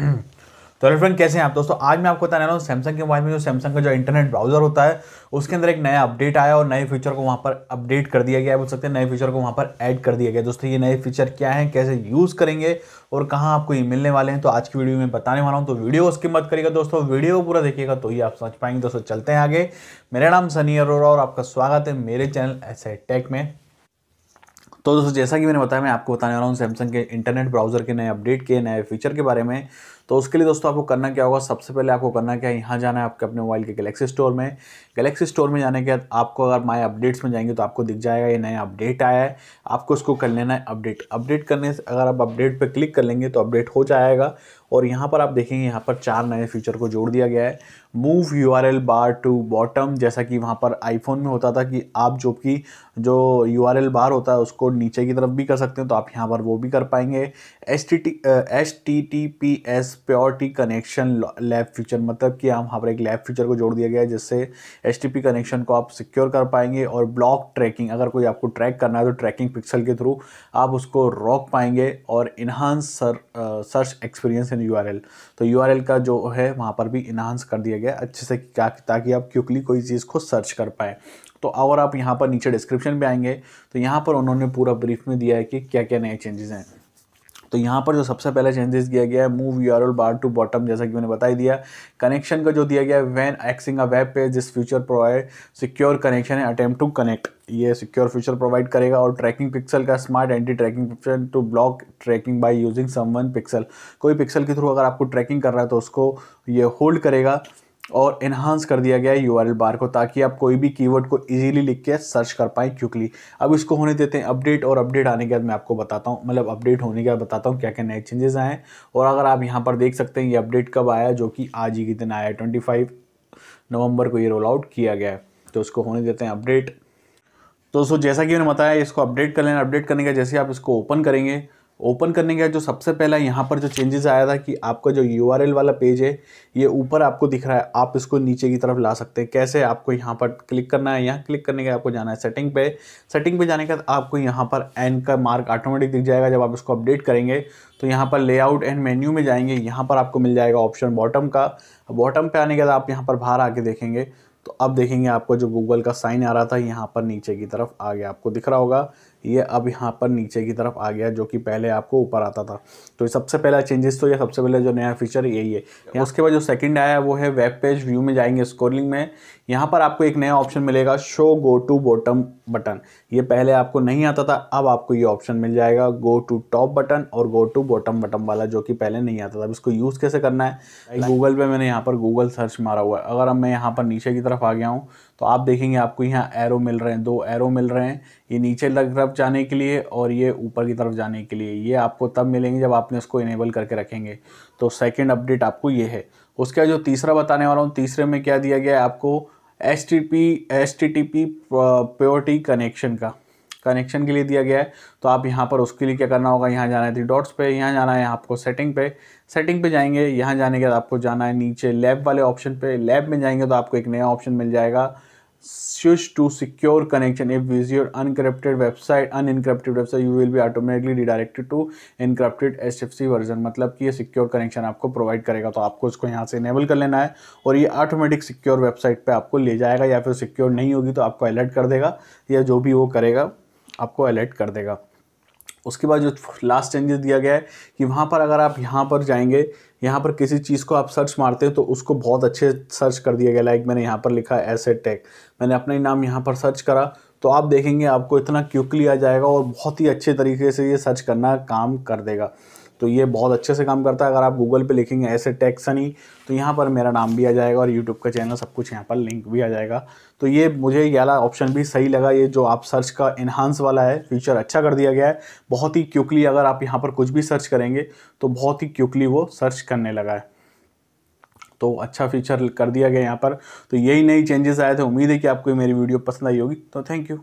तो hello friend कैसे हैं आप दोस्तों आज मैं आपको बताने रहा हूँ सैमसंग के मोबाइल में जो सैमसंग का जो इंटरनेट ब्राउजर होता है उसके अंदर एक नया अपडेट आया और नए फीचर को वहाँ पर अपडेट कर दिया गया है बोल सकते हैं नए फीचर को वहाँ पर ऐड कर दिया गया दोस्तों ये नए फीचर क्या है कैसे यूज़ करेंगे और कहाँ आपको ये मिलने वाले हैं तो आज की वीडियो में बताने वाला हूँ तो वीडियो उसकी मत करिएगा दोस्तों वीडियो पूरा देखिएगा तो ही आप समझ पाएंगे दोस्तों चलते हैं आगे मेरा नाम सनी अरोरा और आपका स्वागत है मेरे चैनल एस टेक में तो दोस्तों जैसा कि मैंने बताया मैं आपको बताने वाला हूँ सैमसंग के इंटरनेट ब्राउज़र के नए अपडेट के नए फीचर के बारे में तो उसके लिए दोस्तों आपको करना क्या होगा सबसे पहले आपको करना क्या है यहाँ जाना है आपके अपने मोबाइल के गलेक्सी स्टोर में गलेक्सी स्टोर में जाने के बाद आपको अगर माई अपडेट्स में जाएंगे तो आपको दिख जाएगा ये नया अपडेट आया है आपको उसको कर लेना है अपडेट अपडेट करने से अगर आप अपडेट पर क्लिक कर लेंगे तो अपडेट हो जाएगा और यहाँ पर आप देखेंगे यहाँ पर चार नए फीचर को जोड़ दिया गया है move U R L bar to bottom जैसा कि वहाँ पर आईफोन में होता था कि आप जो कि जो यू आर एल बार होता है उसको नीचे की तरफ भी कर सकते हैं तो आप यहाँ पर वो भी कर पाएंगे H T T H T T P S purity connection lab feature मतलब कि हम पर एक लैब फीचर को जोड़ दिया गया है जिससे एच कनेक्शन को आप सिक्योर कर पाएंगे और ब्लॉक ट्रैकिंग अगर कोई आपको ट्रैक करना है तो ट्रैकिंग पिक्सल के थ्रू आप उसको रोक पाएंगे और इन्हांस सर, सर्च एक्सपीरियंस इन यू तो यू का जो है वहाँ पर भी इन्हांस कर दिया गया अच्छे से क्या ताकि आप क्विकली कोई चीज़ को सर्च कर पाएँ तो अगर आप यहाँ पर नीचे डिस्क्रिप्शन में आएंगे तो यहाँ पर उन्होंने पूरा ब्रीफ में दिया है कि क्या क्या नए चेंजेस हैं तो यहाँ पर जो सबसे पहला चेंजेस दिया गया है move U R bar to bottom जैसा कि मैंने बताई दिया कनेक्शन का जो दिया गया है when accessing a web page this feature provide secure connection है अटेम्प्ट टू कनेक्ट ये सिक्योर फ्यूचर प्रोवाइड करेगा और ट्रैकिंग पिक्सल का smart anti tracking pixel to block tracking by using one pixel कोई पिक्सल के थ्रू अगर आपको trekking कर रहा है तो उसको ये होल्ड करेगा और इन्हांस कर दिया गया है यू बार को ताकि आप कोई भी कीवर्ड को इजीली लिख के सर्च कर पाएँ क्विकली अब इसको होने देते हैं अपडेट और अपडेट आने के बाद मैं आपको बताता हूँ मतलब अपडेट होने के बाद बताता हूँ क्या क्या नए चेंजेस आए हैं और अगर आप यहाँ पर देख सकते हैं ये अपडेट कब आया जो कि आज ही के दिन आया ट्वेंटी नवंबर को ये रोल आउट किया गया है तो इसको होने देते हैं अपडेट तो दोस्तों जैसा कि मैंने बताया इसको अपडेट कर लेना अपडेट करने का जैसे आप इसको ओपन करेंगे ओपन करने के बाद जो सबसे पहला यहाँ पर जो चेंजेस आया था कि आपका जो यू वाला पेज है ये ऊपर आपको दिख रहा है आप इसको नीचे की तरफ ला सकते हैं कैसे आपको यहाँ पर क्लिक करना है यहाँ क्लिक करने के आपको जाना है सेटिंग पे सेटिंग पे जाने के बाद आपको यहाँ पर एन का मार्क ऑटोमेटिक दिख जाएगा जब आप इसको अपडेट करेंगे तो यहाँ पर लेआउट एंड मेन्यू में जाएंगे यहाँ पर आपको मिल जाएगा ऑप्शन बॉटम का बॉटम पर आने के बाद आप यहाँ पर बाहर आके देखेंगे तो अब देखेंगे आपको जो गूगल का साइन आ रहा था यहाँ पर नीचे की तरफ आगे आपको दिख रहा होगा ये अब यहाँ पर नीचे की तरफ आ गया जो कि पहले आपको ऊपर आता था तो सबसे पहला चेंजेस तो ये सबसे पहले जो नया फीचर यही है उसके बाद जो सेकंड आया वो है वेब पेज व्यू में जाएंगे स्कोरिंग में यहाँ पर आपको एक नया ऑप्शन मिलेगा so go to bottom button ये पहले आपको नहीं आता था अब आपको ये ऑप्शन मिल जाएगा गो टू टॉप बटन और गो टू बॉटम बटन वाला जो कि पहले नहीं आता था अब इसको यूज़ कैसे करना है गूगल पर मैंने यहाँ पर गूगल सर्च मारा हुआ है अगर अब मैं यहाँ पर नीचे की तरफ आ गया हूँ तो आप देखेंगे आपको यहाँ एरो मिल रहे हैं दो एरो मिल रहे हैं ये नीचे तरफ जाने के लिए और ये ऊपर की तरफ जाने के लिए ये आपको तब मिलेंगे जब आपने इसको इनेबल करके रखेंगे तो सेकेंड अपडेट आपको ये है उसके बाद जो तीसरा बताने वाला हूँ तीसरे में क्या दिया गया है आपको S T P S T T P purity connection का कनेक्शन के लिए दिया गया है तो आप यहाँ पर उसके लिए क्या करना होगा यहाँ जाना है थ्री डॉट्स पे यहाँ जाना है आपको सेटिंग पे सेटिंग पे जाएंगे यहाँ जाने के बाद आपको जाना है नीचे लैब वाले ऑप्शन पे लैब में जाएंगे तो आपको एक नया ऑप्शन मिल जाएगा switch to secure connection if is your unencrypted website unencrypted website you will be automatically redirected to encrypted hfc version मतलब कि ये secure connection आपको provide करेगा तो आपको इसको यहाँ से enable कर लेना है और ये automatic secure website पे आपको ले जाएगा या फिर secure नहीं होगी तो आपको alert कर देगा या जो भी वो करेगा आपको alert कर देगा उसके बाद जो लास्ट चेंजेस दिया गया है कि वहाँ पर अगर आप यहाँ पर जाएंगे यहाँ पर किसी चीज़ को आप सर्च मारते हैं तो उसको बहुत अच्छे सर्च कर दिया गया लाइक मैंने यहाँ पर लिखा एसेट टैग मैंने अपना ही नाम यहाँ पर सर्च करा तो आप देखेंगे आपको इतना क्यूकली आ जाएगा और बहुत ही अच्छे तरीके से ये सर्च करना काम कर देगा तो ये बहुत अच्छे से काम करता है अगर आप गूगल पे लिखेंगे ऐसे टैक्स सनी तो यहाँ पर मेरा नाम भी आ जाएगा और यूट्यूब का चैनल सब कुछ यहाँ पर लिंक भी आ जाएगा तो ये मुझे ये वाला ऑप्शन भी सही लगा ये जो आप सर्च का इन्हांस वाला है फीचर अच्छा कर दिया गया है बहुत ही क्यूकली अगर आप यहाँ पर कुछ भी सर्च करेंगे तो बहुत ही क्यूकली वो सर्च करने लगा है तो अच्छा फीचर कर दिया गया यहाँ पर तो यही नई चेंजेस आए थे उम्मीद है कि आपको मेरी वीडियो पसंद आई होगी तो थैंक यू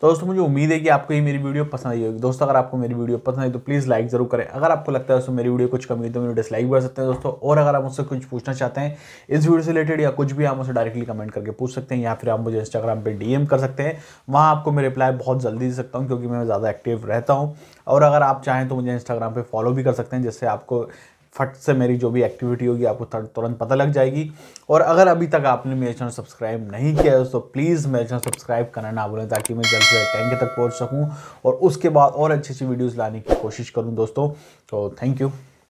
तो दोस्तों मुझे उम्मीद है कि आपको ये मेरी वीडियो पसंद आई होगी दोस्तों अगर आपको मेरी वीडियो पसंद आई तो प्लीज़ लाइक जरूर करें अगर आपको लगता है दोस्तों मेरी वीडियो कुछ कमी है तो मेरे डिसलाइक कर सकते हैं दोस्तों और अगर आप मुझसे कुछ पूछना चाहते हैं इस वीडियो से रिलेटेड या कुछ भी आप मुझे डायरेक्टली कमेंट करके पूछ सकते हैं या फिर आप मुझे इंस्टाग्राम पर डी कर सकते हैं वहाँ आपको मैं रिप्लाई बहुत जल्दी दे सकता हूँ क्योंकि मैं ज़्यादा एक्टिव रहता हूँ और अगर आप चाहें तो मुझे इंस्टाग्राम पर फॉलो भी कर सकते हैं जिससे आपको फट से मेरी जो भी एक्टिविटी होगी आपको तुरंत पता लग जाएगी और अगर अभी तक आपने मेरे चैनल सब्सक्राइब नहीं किया है तो प्लीज़ मेरे चैनल सब्सक्राइब करना ना भूलें ताकि मैं जल्द से जल्द टैंक तक पहुँच सकूँ और उसके बाद और अच्छी अच्छी वीडियोज़ लाने की कोशिश करूँ दोस्तों तो थैंक यू